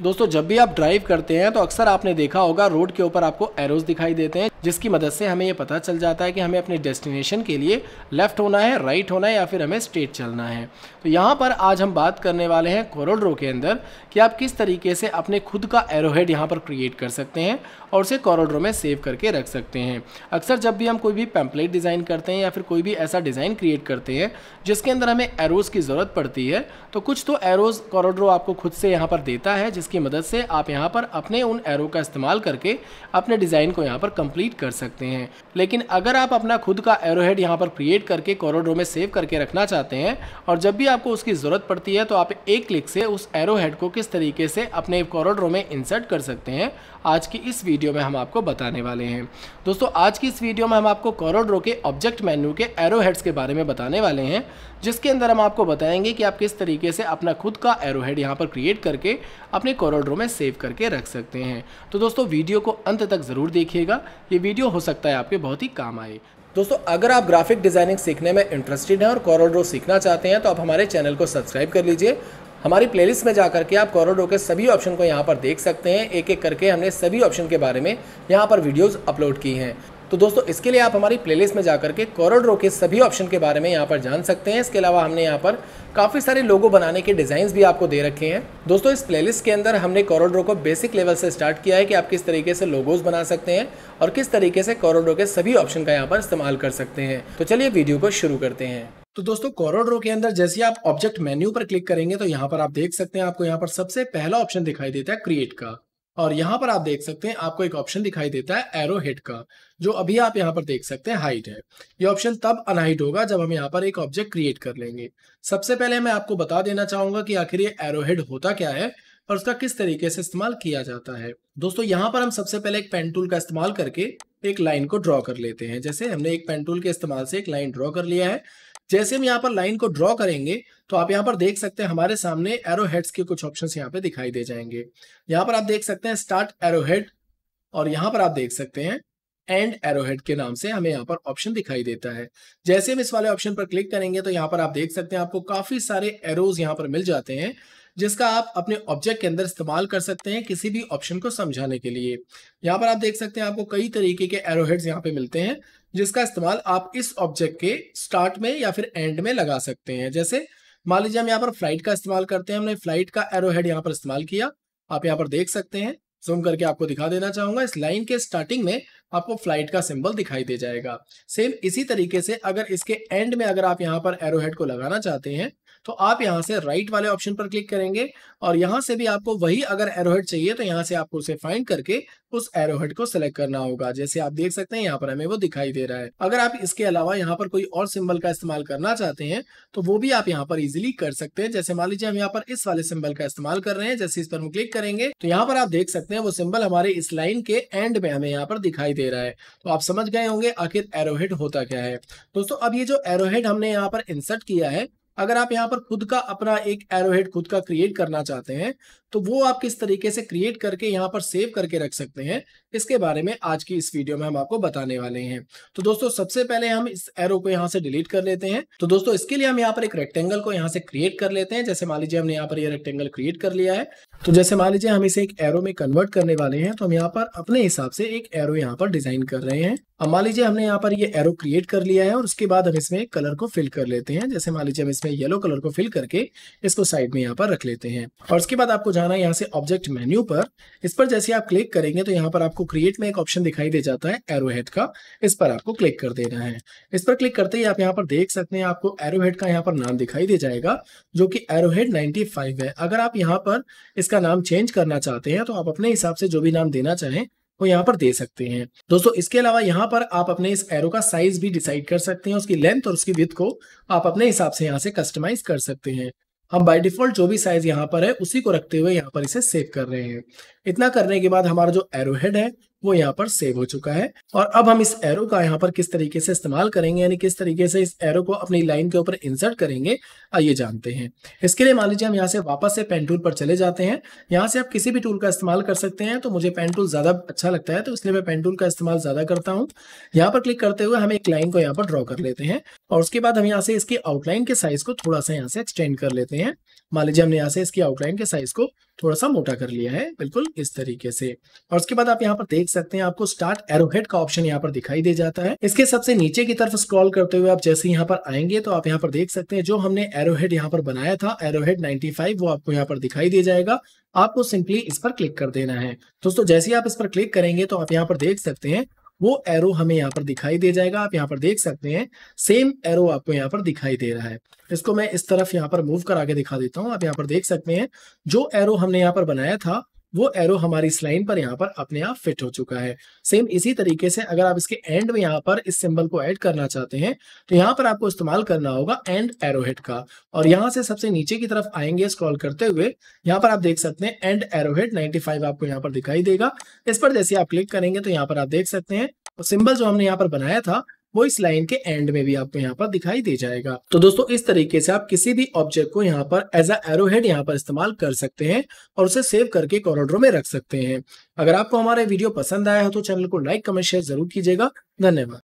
दोस्तों जब भी आप ड्राइव करते हैं तो अक्सर आपने देखा होगा रोड के ऊपर आपको एरोज दिखाई देते हैं जिसकी मदद से हमें ये पता चल जाता है कि हमें अपने डेस्टिनेशन के लिए लेफ़्ट होना है राइट होना है या फिर हमें स्ट्रेट चलना है तो यहाँ पर आज हम बात करने वाले हैं कॉरोड्रो के अंदर कि आप किस तरीके से अपने खुद का एरोहेड यहाँ पर क्रिएट कर सकते हैं और उसे कॉरोड्रो में सेव करके रख सकते हैं अक्सर जब भी हम कोई भी पैम्पलेट डिज़ाइन करते हैं या फिर कोई भी ऐसा डिज़ाइन क्रिएट करते हैं जिसके अंदर हमें एरोज़ की ज़रूरत पड़ती है तो कुछ तो एरोज़ कॉरोड्रो आपको खुद से यहाँ पर देता है जिसकी मदद से आप यहाँ पर अपने उन एरो का इस्तेमाल करके अपने डिज़ाइन को यहाँ पर कंप्लीट कर सकते हैं लेकिन अगर आप अपना खुद का एरोहेड यहाँ पर क्रिएट करके कॉरिडोर में सेव करके रखना चाहते हैं और जब भी आपको उसकी ज़रूरत पड़ती है तो आप एक क्लिक से उस एरो हेड को किस तरीके से अपने कॉरिडोर में इंसर्ट कर सकते हैं आज की इस वीडियो में हम आपको बताने वाले हैं दोस्तों आज की इस वीडियो में हम आपको कॉरिडोर के ऑब्जेक्ट मेन्यू के एरो हेड्स के बारे में बताने वाले हैं जिसके अंदर हम आपको बताएंगे कि आप किस तरीके से अपना खुद का एरोहेड यहाँ पर क्रिएट करके अपने कॉरिडोर में सेव करके रख सकते हैं तो दोस्तों वीडियो को अंत तक ज़रूर देखिएगा ये वीडियो हो सकता है आपके बहुत ही काम आए दोस्तों अगर आप ग्राफिक डिज़ाइनिंग सीखने में इंटरेस्टेड हैं और कॉरोडो सीखना चाहते हैं तो आप हमारे चैनल को सब्सक्राइब कर लीजिए हमारी प्लेलिस्ट में जाकर के आप कॉरिडोर के सभी ऑप्शन को यहाँ पर देख सकते हैं एक एक करके हमने सभी ऑप्शन के बारे में यहाँ पर वीडियोज़ अपलोड की हैं तो दोस्तों इसके लिए आप हमारी प्लेलिस्ट में जाकर के कॉरडरो के सभी ऑप्शन के बारे में यहाँ पर जान सकते हैं इसके अलावा हमने यहाँ पर काफ़ी सारे लोगो बनाने के डिज़ाइन भी आपको दे रखे हैं दोस्तों इस प्लेलिस्ट के अंदर हमने कॉरडरो को बेसिक लेवल से स्टार्ट किया है कि आप किस तरीके से लोगोज बना सकते हैं और किस तरीके से कॉरडरो के सभी ऑप्शन का यहाँ पर इस्तेमाल कर सकते हैं तो चलिए वीडियो को शुरू करते हैं तो दोस्तों कॉरोड्रो के अंदर जैसे आप ऑब्जेक्ट मेन्यू पर क्लिक करेंगे तो यहाँ पर आप देख सकते हैं आपको यहाँ पर सबसे पहला ऑप्शन दिखाई देता है क्रिएट का और यहाँ पर आप देख सकते हैं आपको एक ऑप्शन दिखाई देता है एरो हिट का जो अभी आप यहाँ पर देख सकते हैं हाइट है ये ऑप्शन तब अनहाइट होगा जब हम यहाँ पर एक ऑब्जेक्ट क्रिएट कर लेंगे सबसे पहले मैं आपको बता देना चाहूंगा कि आखिर ये एरो हेड होता क्या है और उसका किस तरीके से इस्तेमाल किया जाता है दोस्तों यहाँ पर हम सबसे पहले एक पेन टूल का इस्तेमाल करके एक लाइन को ड्रॉ कर लेते हैं जैसे हमने एक पेन टूल के इस्तेमाल से एक लाइन ड्रॉ कर लिया है जैसे हम यहाँ पर लाइन को ड्रॉ करेंगे तो आप यहाँ पर देख सकते हैं हमारे सामने एरो हेड्स के कुछ ऑप्शन यहाँ पे दिखाई दे जाएंगे यहाँ पर आप देख सकते हैं स्टार्ट एरो हेड और यहाँ पर आप देख सकते हैं एंड एरोड के नाम से हमें यहाँ पर ऑप्शन दिखाई देता है जैसे हम इस वाले ऑप्शन पर क्लिक करेंगे तो यहाँ पर आप देख सकते हैं आपको काफी सारे एरोज यहाँ पर मिल जाते हैं जिसका आप अपने ऑब्जेक्ट के अंदर इस्तेमाल कर सकते हैं किसी भी ऑप्शन को समझाने के लिए यहाँ पर आप देख सकते हैं आपको कई तरीके के एरोहेड्स यहाँ पे मिलते हैं जिसका इस्तेमाल आप इस ऑब्जेक्ट के स्टार्ट में या फिर एंड में लगा सकते हैं जैसे मान लीजिए हम यहाँ पर फ्लाइट का इस्तेमाल करते हैं हमने फ्लाइट का एरो हेड यहाँ पर इस्तेमाल किया आप यहाँ पर देख सकते हैं जूम करके आपको दिखा देना चाहूंगा इस लाइन के स्टार्टिंग में आपको फ्लाइट का सिंबल दिखाई दे जाएगा सेम इसी तरीके से अगर इसके एंड में अगर आप यहाँ पर एरो हेड को लगाना चाहते हैं तो आप यहाँ से राइट वाले ऑप्शन पर क्लिक करेंगे और यहाँ से भी आपको वही अगर एरोहेड चाहिए तो यहाँ से आपको उसे फाइंड करके उस एरोहेड को सिलेक्ट करना होगा जैसे आप देख सकते हैं यहाँ पर हमें वो दिखाई दे रहा है अगर आप इसके अलावा यहाँ पर कोई और सिंबल का इस्तेमाल करना चाहते हैं तो वो भी आप यहाँ पर इजिली कर सकते हैं जैसे मान लीजिए हम यहाँ पर इस वाले सिंबल का इस्तेमाल कर रहे हैं जैसे इस पर हम क्लिक करेंगे तो यहाँ पर आप देख सकते हैं वो सिंबल हमारे इस लाइन के एंड में हमें यहाँ पर दिखाई दे रहा है तो आप समझ गए होंगे आखिर एरोहेड होता क्या है दोस्तों अब ये जो एरोहेड हमने यहाँ पर इंसर्ट किया है अगर आप यहाँ पर खुद का अपना एक एरोहेड खुद का क्रिएट करना चाहते हैं तो वो आप किस तरीके से क्रिएट करके यहाँ पर सेव करके रख सकते हैं इसके बारे में आज की इस वीडियो में हम आपको बताने वाले हैं तो दोस्तों सबसे पहले हम इस एरो को यहाँ से डिलीट कर लेते हैं तो दोस्तों इसके लिए हम यहाँ पर एक रेक्टेंगल को यहाँ से क्रिएट कर लेते हैं जैसे मान लीजिए हमने यहाँ पर यह रेक्टेंगल क्रिएट कर लिया है तो जैसे मान लीजिए हम इसे एक एरो में कन्वर्ट करने वाले हैं तो हम यहाँ पर अपने हिसाब से एक एरो यहाँ पर डिजाइन कर रहे हैं अब मान लीजिए हमने यहाँ पर ये एरो क्रिएट कर लिया है और उसके बाद हम इसमें एक कलर को फिल कर लेते हैं जैसे मान लीजिए हम इसमें येलो कलर को फिल करके इसको साइड में यहाँ पर रख लेते हैं और उसके बाद आपको ના યહાં સે ઓબ્જેક્ટ મેન્યુ પર ઇસ પર જૈસી આપ ક્લિક કરેંગે તો યહાં પર આપકો ક્રિએટ મે એક ઓપ્શન દિખાઈ દે જાતા હૈ એરોહેડ કા ઇસ પર આપકો ક્લિક કર દેના હૈ ઇસ પર ક્લિક કરતે હી આપ યહાં પર દેખ સકતે હે આપકો એરોહેડ કા યહાં પર નામ દિખાઈ દે જાયેગા જો કી એરોહેડ 95 હે અગર આપ યહાં પર ઇસકા નામ ચેન્જ karna ચાહતે હે તો આપ અપને હિસાબ સે જો ભી નામ દેના ચાહે કો યહાં પર દે સકતે હે દોસ્તો ઇસકે અલાવા યહાં પર આપ અપને ઇસ એરો કા સાઈઝ ભી ડિસાઈડ કર સકતે હે ઉસકી લેન્થ ઓર ઉસકી વિધ કો આપ અપને હિસાબ સે યહાં સે કસ્ટમાઇઝ કર સકતે હે हम बाय डिफॉल्ट जो भी साइज यहाँ पर है उसी को रखते हुए यहाँ पर इसे सेव कर रहे हैं इतना करने के बाद हमारा जो एरोहेड है वो यहाँ पर सेव हो चुका है और अब हम इस एरो का यहाँ पर किस तरीके से इस्तेमाल करेंगे यानी किस तरीके से इस एरो को अपनी लाइन के ऊपर इंसर्ट करेंगे आइए जानते हैं इसके लिए मान लीजिए हम यहाँ से वापस से पेन टूल पर चले जाते हैं यहाँ से आप किसी भी टूल का इस्तेमाल कर सकते हैं तो मुझे पेन टूल ज्यादा अच्छा लगता है तो इसलिए मैं पेन टूल का इस्तेमाल ज्यादा करता हूँ यहाँ पर क्लिक करते हुए हम एक लाइन को यहाँ पर ड्रॉ कर लेते हैं और उसके बाद हम यहाँ से इसकी आउटलाइन के साइज को थोड़ा सा यहाँ से एक्सटेंड कर लेते हैं मान लीजिए हमने यहाँ से इसकी आउटलाइन के साइज को थोड़ा सा मोटा कर लिया है बिल्कुल इस तरीके से और उसके बाद आप यहाँ पर देख सकते हैं आपको स्टार्ट एरोहेड का ऑप्शन यहाँ पर दिखाई दे जाता है इसके सबसे नीचे की तरफ स्क्रॉल करते हुए आप जैसे यहाँ पर आएंगे तो आप यहाँ पर देख सकते हैं जो हमने एरोहेड यहाँ पर बनाया था एरोहेड फाइव वो आपको यहाँ पर दिखाई दे जाएगा आपको सिंपली इस पर क्लिक कर देना है दोस्तों जैसे ही आप इस पर क्लिक करेंगे तो आप यहाँ पर देख सकते हैं वो एरो हमें यहाँ पर दिखाई दे जाएगा आप यहाँ पर देख सकते हैं सेम एरो आपको यहाँ पर दिखाई दे रहा है इसको मैं इस तरफ यहाँ पर मूव करा के दिखा देता हूँ आप यहाँ पर देख सकते हैं जो एरो हमने यहाँ पर बनाया था वो एरो हमारी स्लाइन पर यहाँ पर अपने आप फिट हो चुका है सेम इसी तरीके से अगर आप इसके एंड में यहाँ पर इस सिंबल को ऐड करना चाहते हैं तो यहाँ पर आपको इस्तेमाल करना होगा एंड एरो हेड का और यहाँ से सबसे नीचे की तरफ आएंगे स्क्रॉल करते हुए यहाँ पर आप देख सकते हैं एंड एरो हेड नाइनटी आपको यहाँ पर दिखाई देगा इस पर जैसे आप क्लिक करेंगे तो यहाँ पर आप देख सकते हैं सिंबल जो हमने यहाँ पर बनाया था वो इस लाइन के एंड में भी आपको यहाँ पर दिखाई दे जाएगा तो दोस्तों इस तरीके से आप किसी भी ऑब्जेक्ट को यहाँ पर एज अ एरो हेड यहाँ पर इस्तेमाल कर सकते हैं और उसे सेव करके कॉरिडोर में रख सकते हैं अगर आपको हमारा वीडियो पसंद आया हो तो चैनल को लाइक कमेंट शेयर जरूर कीजिएगा धन्यवाद